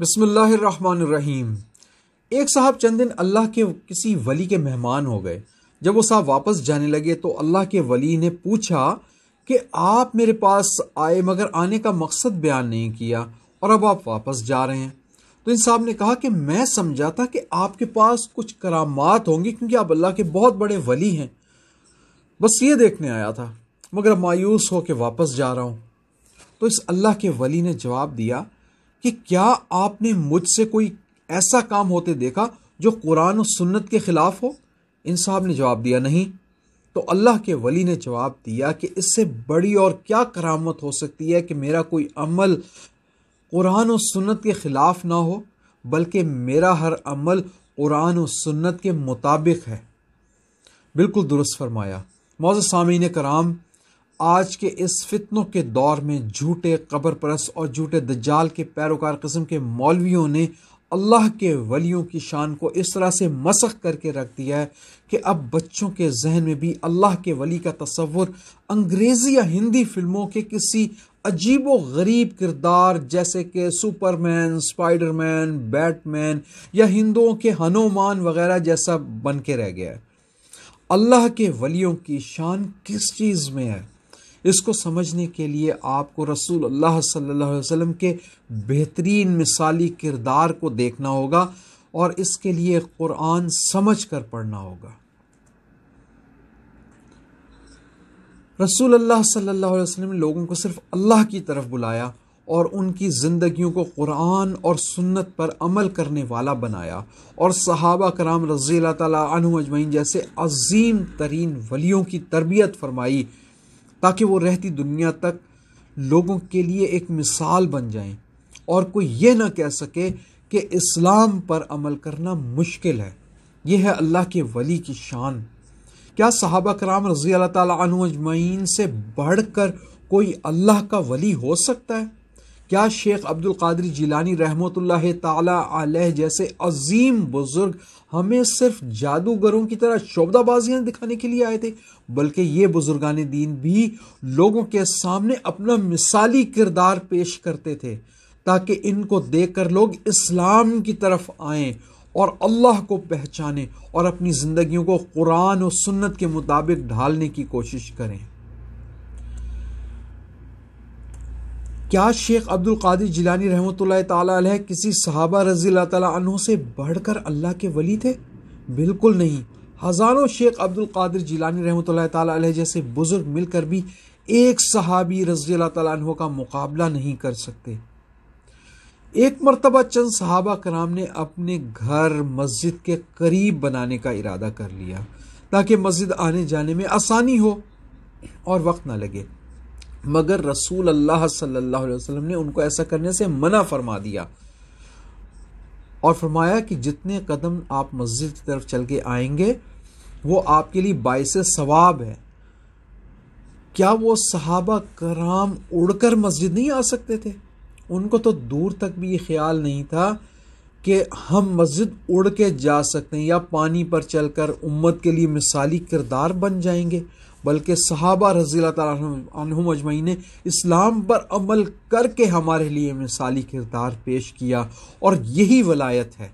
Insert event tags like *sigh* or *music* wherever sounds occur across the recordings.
बसमीम एक साहब चंद दिन अल्लाह के किसी वली के मेहमान हो गए जब वो साहब वापस जाने लगे तो अल्लाह के वली ने पूछा कि आप मेरे पास आए मगर आने का मकसद बयान नहीं किया और अब आप वापस जा रहे हैं तो इन साहब ने कहा कि मैं समझा था कि आपके पास कुछ करामात होंगी क्योंकि आप अल्लाह के बहुत बड़े वली हैं बस ये देखने आया था मगर मायूस होकर वापस जा रहा हूँ तो इस अल्लाह के वली ने जवाब दिया कि क्या आपने मुझसे कोई ऐसा काम होते देखा जो कुरान और सुन्नत के खिलाफ हो इन साहब ने जवाब दिया नहीं तो अल्लाह के वली ने जवाब दिया कि इससे बड़ी और क्या करामत हो सकती है कि मेरा कोई अमल कुरान और सुन्नत के ख़िलाफ़ ना हो बल्कि मेरा हर अमल कुरान और सुन्नत के मुताबिक है बिल्कुल दुरुस्त फरमाया मौज सामीन कराम आज के इस फितनों के दौर में झूठे कबर परस और झूठे दज्जाल के पैरोकार कस्म के मौलवियों ने अल्लाह के वलियों की शान को इस तरह से मसख करके रख दिया है कि अब बच्चों के जहन में भी अल्लाह के वली का तस्वुर अंग्रेज़ी या हिंदी फिल्मों के किसी अजीब व गरीब किरदार जैसे कि सुपरमैन स्पाइडरमैन बैटमैन या हिंदुओं के हनुमान वगैरह जैसा बन के रह गया है अल्लाह के वलियों की शान किस चीज़ में है इसको समझने के लिए आपको रसूल अल्लाह सल्लल्लाहु अलैहि वसल्लम के बेहतरीन मिसाली किरदार को देखना होगा और इसके लिए क़ुरान समझ कर पढ़ना होगा रसूल अल्लाह सल्लल्लाहु अलैहि वसल्लम ने लोगों को सिर्फ अल्लाह की तरफ बुलाया और उनकी ज़िंदगियों को क़ुरान और सुन्नत पर अमल करने वाला बनाया और सहाबा कराम रज़ी अजमैन जैसे अजीम तरीन वलियों की तरबियत फरमाई ताकि वो रहती दुनिया तक लोगों के लिए एक मिसाल बन जाएं और कोई ये ना कह सके कि इस्लाम पर अमल करना मुश्किल है यह है अल्लाह के वली की शान क्या सहाबा कराम रजी अल्लाह तजमैन से बढ़कर कोई अल्लाह का वली हो सकता है क्या शेख अब्दुल कादिर जिलानी रहमत तह जैसे अजीम बुज़ुर्ग हमें सिर्फ जादूगरों की तरह शोबदाबाजियाँ दिखाने के लिए आए थे बल्कि ये बुज़ुर्गान दीन भी लोगों के सामने अपना मिसाली किरदार पेश करते थे ताकि इनको देख कर लोग इस्लाम की तरफ आएँ और अल्लाह को पहचानें और अपनी ज़िंदगियों को कुरान और सुन्नत के मुताबिक ढालने की कोशिश करें क्या शेख अब्दुल कादिर जिलानी रहमत ताल किसी सहाबा रजी तु से बढ़कर अल्लाह के वली थे बिल्कुल नहीं हज़ारों शेख अब्दुल कादिर जिलानी रहमत ताल जैसे बुज़ुर्ग मिलकर भी एक सहाबी रजी तु का मुकाबला नहीं कर सकते एक मरतबा चंद सहाबा कराम ने अपने घर मस्जिद के करीब बनाने का इरादा कर लिया ताकि मस्जिद आने जाने में आसानी हो और वक्त ना लगे मगर रसूल अल्लाह सल्लल्लाहु अलैहि वसल्लम ने उनको ऐसा करने से मना फरमा दिया और फरमाया कि जितने कदम आप मस्जिद की तरफ चल के आएंगे वो आपके लिए बायस सवाब है क्या वो सहाबा कराम उड़कर मस्जिद नहीं आ सकते थे उनको तो दूर तक भी ये ख्याल नहीं था कि हम मस्जिद उड़ के जा सकते हैं या पानी पर चलकर उम्मत के लिए मिसाली किरदार बन जाएंगे बल्कि सहाबा रज़ी तम ने इस्लाम पर अमल करके हमारे लिए मिसाली किरदार पेश किया और यही वलायत है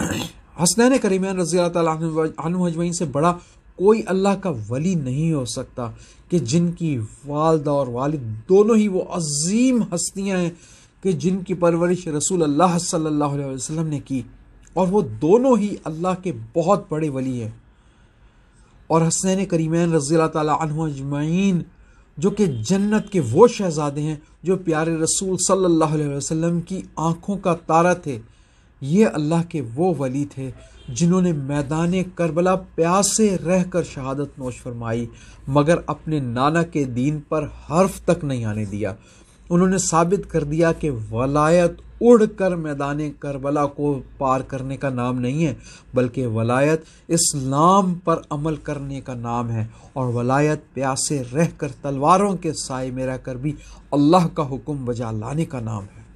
*coughs* हसनैन करीमैन रज़ी तम अजमैन से बड़ा कोई अल्लाह का वली नहीं हो सकता कि जिनकी वालदा और वालिद दोनों ही वो अजीम हस्तियाँ हैं कि जिनकी परवरिश रसूल अल्लाह सल्लल्लाहु अलैहि वसल्लम ने की और वो दोनों ही अल्लाह के बहुत बड़े वली हैं और हसनैन करीमैन रज़ी तजमैन जो कि जन्नत के वो शहज़ादे हैं जो प्यारे रसूल सल्लल्लाहु अलैहि वसल्लम की आँखों का तारा थे ये अल्लाह के वो वली थे जिन्होंने मैदान करबला प्यासे रह कर शहादत नोश फरमाई मगर अपने नाना के दीन पर हर्फ तक नहीं आने दिया उन्होंने साबित कर दिया कि वलायत उड़ कर मैदान करबला को पार करने का नाम नहीं है बल्कि वलायत इस्लाम पर अमल करने का नाम है और वलायत प्यासे रह कर तलवारों के साय में रहकर भी अल्लाह का हुक्म बजा लाने का नाम है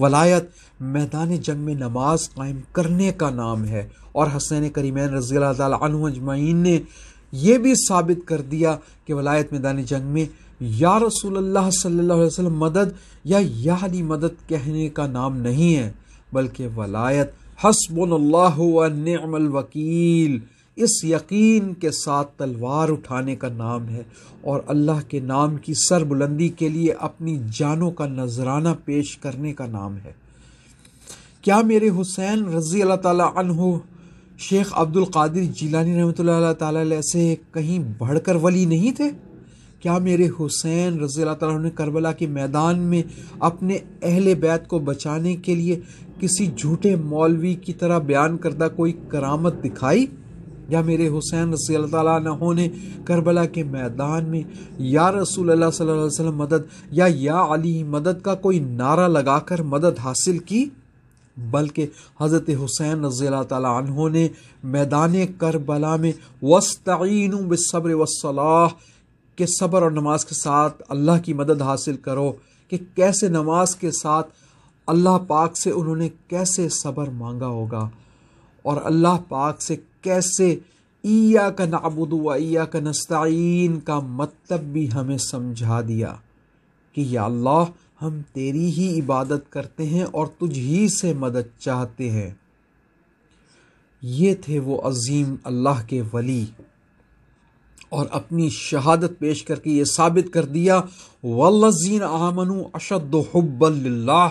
वलायत मैदान जंग में नमाज कायम करने का नाम है और हसैन करीमैन रज़ी तजमाइन ने यह भी साबित कर दिया कि वलायत मैदान जंग में या रसूलुल्लाह सल्लल्लाहु अलैहि वसल्लम मदद या यानी मदद कहने का नाम नहीं है बल्कि वलायत हसबल्लामल वकील इस यकीन के साथ तलवार उठाने का नाम है और अल्लाह के नाम की सरबुलंदी के लिए अपनी जानों का नजराना पेश करने का नाम है क्या मेरे हुसैन रज़ी अल्लाह तहु शेख अब्दुल कादिर जिलानी रहमत से कहीं बढ़कर वली नहीं थे क्या मेरे हुसैन रज़ी अल्लाह ने करबला के मैदान में अपने अहल बैत को बचाने के लिए किसी झूठे मौलवी की तरह बयान करदा कोई करामत दिखाई या मेरे हुसैन रसी तहों ने करबला के मैदान में या रसूल अल्लाह सल्लल्लाहु अलैहि वसल्लम मदद या या अली मदद का कोई नारा लगाकर मदद हासिल की बल्कि हज़रत हुसैन रज़ी तहों ने मैदान करबला में वस्तीन बसब्र वसलाह कि सब्र और नमाज के साथ अल्लाह की मदद हासिल करो कि कैसे नमाज के साथ अल्लाह पाक से उन्होंने कैसे सब्र मांगा होगा और अल्लाह पाक से कैसे ईया का नाबुद ईया का नस्तीन का मतलब भी हमें समझा दिया कि या अल्लाह हम तेरी ही इबादत करते हैं और तुझ ही से मदद चाहते हैं ये थे वो अजीम अल्लाह के वली और अपनी शहादत पेश करके ये साबित कर दिया वल्लजीन आमनु अशद हब्बल्ला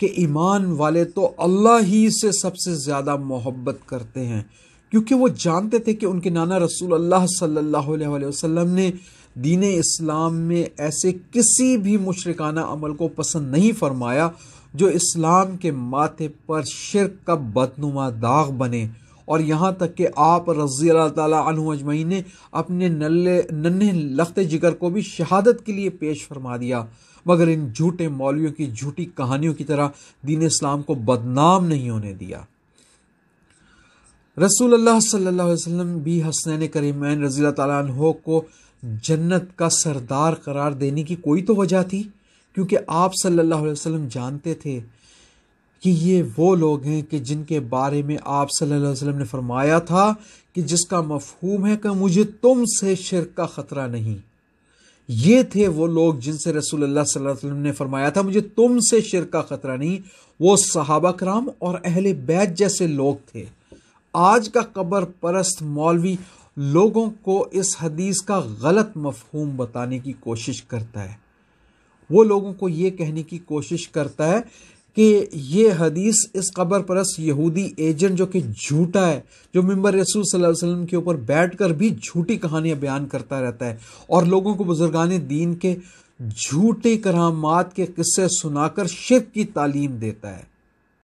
के ईमान वाले तो अल्लाह ही से सबसे ज़्यादा मोहब्बत करते हैं क्योंकि वो जानते थे कि उनके नाना रसूल अल्लाह सल्लल्लाहु अलैहि वसल्लम ने दीन इस्लाम में ऐसे किसी भी मुशरकाना अमल को पसंद नहीं फरमाया जो इस्लाम के माथे पर शिरक का बदनुमा दाग बने और यहाँ तक कि आप रज़ी तु ने अपने नल्ले नन्हे लखते जिगर को भी शहादत के लिए पेश फरमा दिया मगर इन झूठे मौलवियों की झूठी कहानियों की तरह दीन इस्लाम को बदनाम नहीं होने दिया रसूल सल्लल्लाहु अलैहि वसल्लम भी हसनैन करीमैन रज़ी तु को जन्नत का सरदार करार देने की कोई तो वजह थी क्योंकि आप सल्लल्लाहु अलैहि वसल्लम जानते थे कि ये वो लोग हैं कि जिनके बारे में आप सल्लल्लाहु अलैहि वसल्लम ने फरमाया था कि जिसका मफहूम है कि मुझे तुमसे शिर का ख़तरा नहीं ये थे वो लोग जिनसे रसूल सल्लल्लाहु अलैहि ने फरमाया था मुझे तुमसे शिर का ख़तरा नहीं वो सहाबा कराम और अहल बैत जैसे लोग थे आज का कबर परस्त मौलवी लोगों को इस हदीस का गलत मफहूम बताने की कोशिश करता है वो लोगों को ये कहने की कोशिश करता है कि ये हदीस इस कबर परस यहूदी एजेंट जो कि झूठा है जो मम्बर रसूल वसल्लम के ऊपर बैठ कर भी झूठी कहानियाँ बयान करता रहता है और लोगों को बुजुर्गान दीन के झूठे करामात के किस्से सुनाकर शिर की तालीम देता है